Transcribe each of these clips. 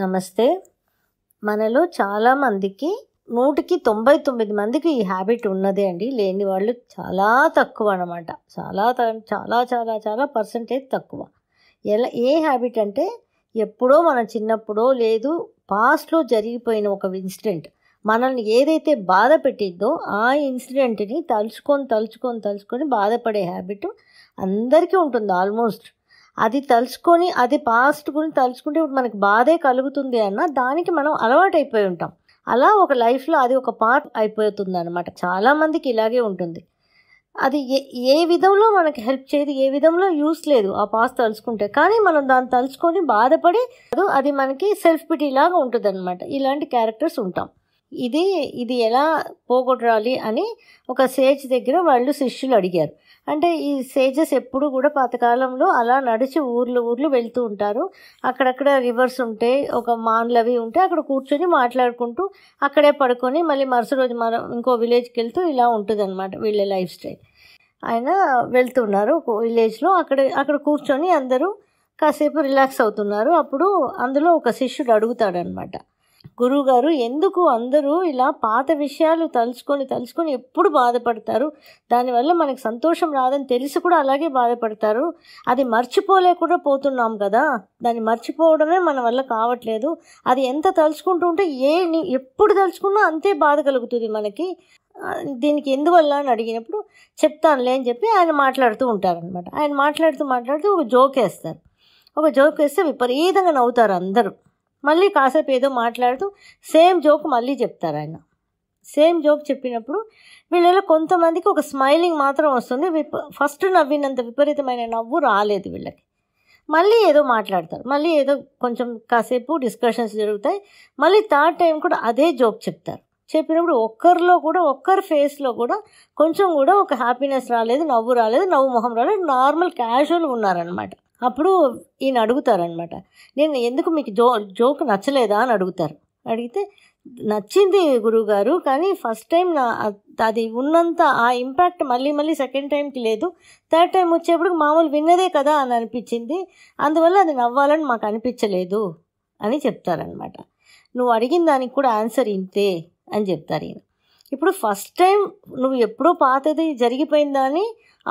నమస్తే మనలో చాలామందికి నూటికి తొంభై తొమ్మిది మందికి ఈ హ్యాబిట్ ఉన్నదే అండి లేని వాళ్ళు చాలా తక్కువ అనమాట చాలా చాలా చాలా చాలా పర్సంటేజ్ తక్కువ ఎలా ఏ హ్యాబిట్ అంటే ఎప్పుడో మన చిన్నప్పుడో లేదు పాస్ట్లో జరిగిపోయిన ఒక ఇన్సిడెంట్ మనల్ని ఏదైతే బాధ పెట్టిద్దో ఆ ఇన్సిడెంట్ని తలుచుకొని తలుచుకొని తలుచుకొని బాధపడే హ్యాబిట్ అందరికీ ఉంటుంది ఆల్మోస్ట్ అది తలుచుకొని అది పాస్ట్ గురించి తలుచుకుంటే ఇప్పుడు మనకి బాధే కలుగుతుంది అన్న దానికి మనం అలవాటు అయిపోయి ఉంటాం అలా ఒక లైఫ్లో అది ఒక పార్ట్ అయిపోతుంది అనమాట చాలామందికి ఇలాగే ఉంటుంది అది ఏ ఏ విధంలో మనకి హెల్ప్ చేయదు ఏ విధంలో యూస్ లేదు ఆ పాస్ తలుచుకుంటే కానీ మనం దాన్ని తలుచుకొని బాధపడి అది మనకి సెల్ఫ్ పిటీ లాగా ఉంటుంది అనమాట ఇలాంటి క్యారెక్టర్స్ ఉంటాం ఇది ఇది ఎలా పోగొట్టాలి అని ఒక సేజ్ దగ్గర వాళ్ళు శిష్యులు అడిగారు అంటే ఈ సేజెస్ ఎప్పుడు కూడా పాతకాలంలో అలా నడిచి ఊర్లు ఊర్లు వెళ్తూ ఉంటారు అక్కడక్కడ రివర్స్ ఉంటే ఒక మాన్లు అవి ఉంటే అక్కడ కూర్చొని మాట్లాడుకుంటూ అక్కడే పడుకొని మళ్ళీ మరుసటి రోజు మనం ఇంకో విలేజ్కి వెళ్తూ ఇలా ఉంటుంది అనమాట వీళ్ళ లైఫ్ స్టైల్ ఆయన వెళ్తున్నారు విలేజ్లో అక్కడ అక్కడ కూర్చొని అందరూ కాసేపు రిలాక్స్ అవుతున్నారు అప్పుడు అందులో ఒక శిష్యుడు అడుగుతాడనమాట గురువుగారు ఎందుకు అందరూ ఇలా పాత విషయాలు తలుచుకొని తలుచుకొని ఎప్పుడు బాధపడతారు దానివల్ల మనకు సంతోషం రాదని తెలిసి కూడా అలాగే బాధపడతారు అది మర్చిపోలేకుండా పోతున్నాం కదా దాన్ని మర్చిపోవడమే మన వల్ల కావట్లేదు అది ఎంత తలుచుకుంటూ ఉంటే ఏ ఎప్పుడు తలుచుకున్నా అంతే బాధ కలుగుతుంది మనకి దీనికి ఎందువల్ల అని అడిగినప్పుడు చెప్తానులే అని చెప్పి ఆయన మాట్లాడుతూ ఉంటారనమాట ఆయన మాట్లాడుతూ మాట్లాడుతూ ఒక జోక్ వేస్తారు ఒక జోక్ వేస్తే విపరీతంగా నవ్వుతారు అందరూ మళ్ళీ కాసేపు ఏదో మాట్లాడుతూ సేమ్ జోక్ మళ్ళీ చెప్తారు ఆయన సేమ్ జోక్ చెప్పినప్పుడు వీళ్ళలో కొంతమందికి ఒక స్మైలింగ్ మాత్రం వస్తుంది విప ఫస్ట్ నవ్వినంత విపరీతమైన నవ్వు రాలేదు వీళ్ళకి మళ్ళీ ఏదో మాట్లాడతారు మళ్ళీ ఏదో కొంచెం కాసేపు డిస్కషన్స్ జరుగుతాయి మళ్ళీ థర్డ్ టైం కూడా అదే జోక్ చెప్తారు చెప్పినప్పుడు ఒక్కరిలో కూడా ఒక్కరి ఫేస్లో కూడా కొంచెం కూడా ఒక హ్యాపీనెస్ రాలేదు నవ్వు రాలేదు నవ్వు మొహం రాలేదు నార్మల్ క్యాజువల్ ఉన్నారనమాట అప్పుడు ఈయన అడుగుతారనమాట నేను ఎందుకు మీకు జో జోక్ నచ్చలేదా అని అడుగుతారు అడిగితే నచ్చింది గురువుగారు కానీ ఫస్ట్ టైం నా అది ఉన్నంత ఆ ఇంపాక్ట్ మళ్ళీ మళ్ళీ సెకండ్ టైంకి లేదు థర్డ్ టైం వచ్చేప్పుడు మామూలు విన్నదే కదా అని అనిపించింది అందువల్ల అది నవ్వాలని మాకు అనిపించలేదు అని చెప్తారనమాట నువ్వు అడిగిన దానికి కూడా ఆన్సర్ ఇంతే అని చెప్తారు ఈయన ఇప్పుడు ఫస్ట్ టైం నువ్వు ఎప్పుడో పాతది జరిగిపోయిందా అని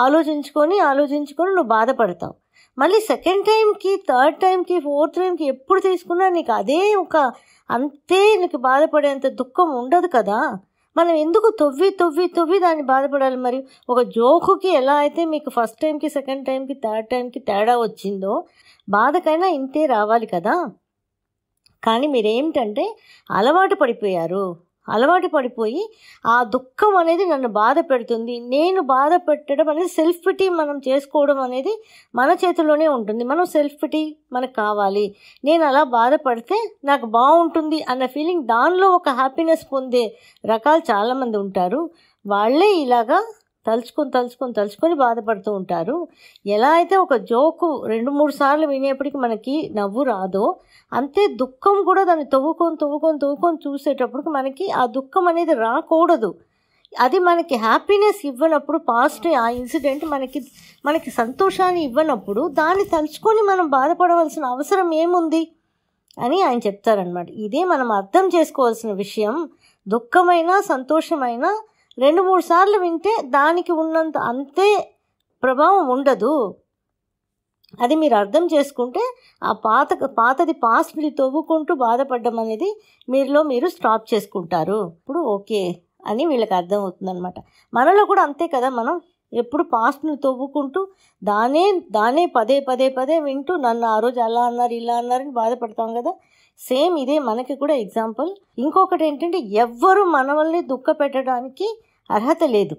ఆలోచించుకొని ఆలోచించుకొని నువ్వు బాధపడతావు మళ్ళీ సెకండ్ టైంకి థర్డ్ టైంకి ఫోర్త్ టైంకి ఎప్పుడు తీసుకున్నా నీకు అదే ఒక అంతే నీకు బాధపడేంత దుఃఖం ఉండదు కదా మనం ఎందుకు తొవ్వి తొవ్వి తొవ్వి దాన్ని బాధపడాలి మరి ఒక జోకుకి ఎలా అయితే మీకు ఫస్ట్ టైంకి సెకండ్ టైంకి థర్డ్ టైంకి తేడా వచ్చిందో బాధకైనా ఇంతే రావాలి కదా కానీ మీరేమిటంటే అలవాటు పడిపోయారు అలవాటు పడిపోయి ఆ దుఃఖం అనేది నన్ను బాధ పెడుతుంది నేను బాధ పెట్టడం అనేది సెల్ఫ్ పిటీ మనం చేసుకోవడం అనేది మన చేతిలోనే ఉంటుంది మనం సెల్ఫ్ పిటీ మనకు కావాలి నేను అలా బాధపడితే నాకు బాగుంటుంది అన్న ఫీలింగ్ దానిలో ఒక హ్యాపీనెస్ పొందే రకాలు చాలామంది ఉంటారు వాళ్ళే ఇలాగా తలుచుకొని తలుచుకొని తలుచుకొని బాధపడుతూ ఉంటారు ఎలా అయితే ఒక జోకు రెండు మూడు సార్లు వినేప్పటికి మనకి నవ్వు రాదో అంతే దుఃఖం కూడా దాన్ని తవ్వుకొని తవ్వుకొని తవ్వుకొని చూసేటప్పటికి మనకి ఆ దుఃఖం అనేది రాకూడదు అది మనకి హ్యాపీనెస్ ఇవ్వనప్పుడు పాస్ట్ ఆ ఇన్సిడెంట్ మనకి మనకి సంతోషాన్ని ఇవ్వనప్పుడు దాన్ని తలుచుకొని మనం బాధపడవలసిన అవసరం ఏముంది అని ఆయన చెప్తారనమాట ఇదే మనం అర్థం చేసుకోవాల్సిన విషయం దుఃఖమైన సంతోషమైనా రెండు మూడు సార్లు వింటే దానికి ఉన్నంత అంతే ప్రభావం ఉండదు అది మీరు అర్థం చేసుకుంటే ఆ పాత పాతది పాస్ట్ని తవ్వుకుంటూ బాధపడడం అనేది మీరులో మీరు స్టాప్ చేసుకుంటారు ఇప్పుడు ఓకే అని వీళ్ళకి అర్థమవుతుందనమాట మనలో కూడా అంతే కదా మనం ఎప్పుడు పాస్ట్ను తవ్వుకుంటూ దానే దానే పదే పదే పదే వింటూ నన్ను ఆ రోజు అలా అన్నారు ఇలా అన్నారని బాధపడతాం కదా సేమ్ ఇదే మనకి కూడా ఎగ్జాంపుల్ ఇంకొకటి ఏంటంటే ఎవ్వరూ మనవల్ని దుఃఖ పెట్టడానికి అర్హత లేదు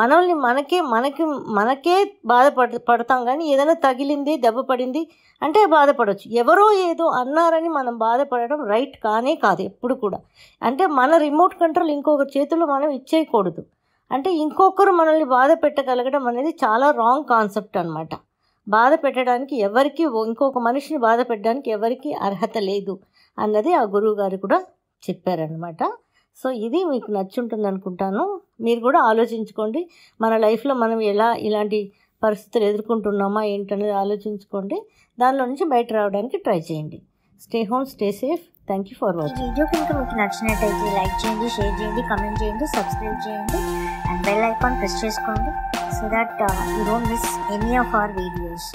మనల్ని మనకే మనకి మనకే బాధపడ పడతాం కానీ ఏదైనా తగిలింది దెబ్బ పడింది అంటే బాధపడవచ్చు ఎవరో ఏదో అన్నారని మనం బాధపడడం రైట్ కానే కాదు ఎప్పుడు కూడా అంటే మన రిమోట్ కంట్రోల్ ఇంకొకరి చేతిలో మనం ఇచ్చేయకూడదు అంటే ఇంకొకరు మనల్ని బాధ పెట్టగలగడం అనేది చాలా రాంగ్ కాన్సెప్ట్ అనమాట బాధ పెట్టడానికి ఎవరికి ఇంకొక మనిషిని బాధ పెట్టడానికి ఎవరికి అర్హత లేదు అన్నది ఆ గురువు గారు కూడా చెప్పారనమాట సో ఇది మీకు నచ్చుంటుంది అనుకుంటాను మీరు కూడా ఆలోచించుకోండి మన లైఫ్లో మనం ఎలా ఇలాంటి పరిస్థితులు ఎదుర్కొంటున్నామా ఏంటనేది ఆలోచించుకోండి దానిలో నుంచి బయట రావడానికి ట్రై చేయండి stay home stay safe thank you for watching video కనుక మీకు నచ్చినట్టయితే లైక్ చేయండి షేర్ చేయండి కమెంట్ చేయండి సబ్స్క్రైబ్ చేయండి అండ్ బెల్ ఐకాన్ ప్రెస్ చేసుకోండి so that you don't miss any of our videos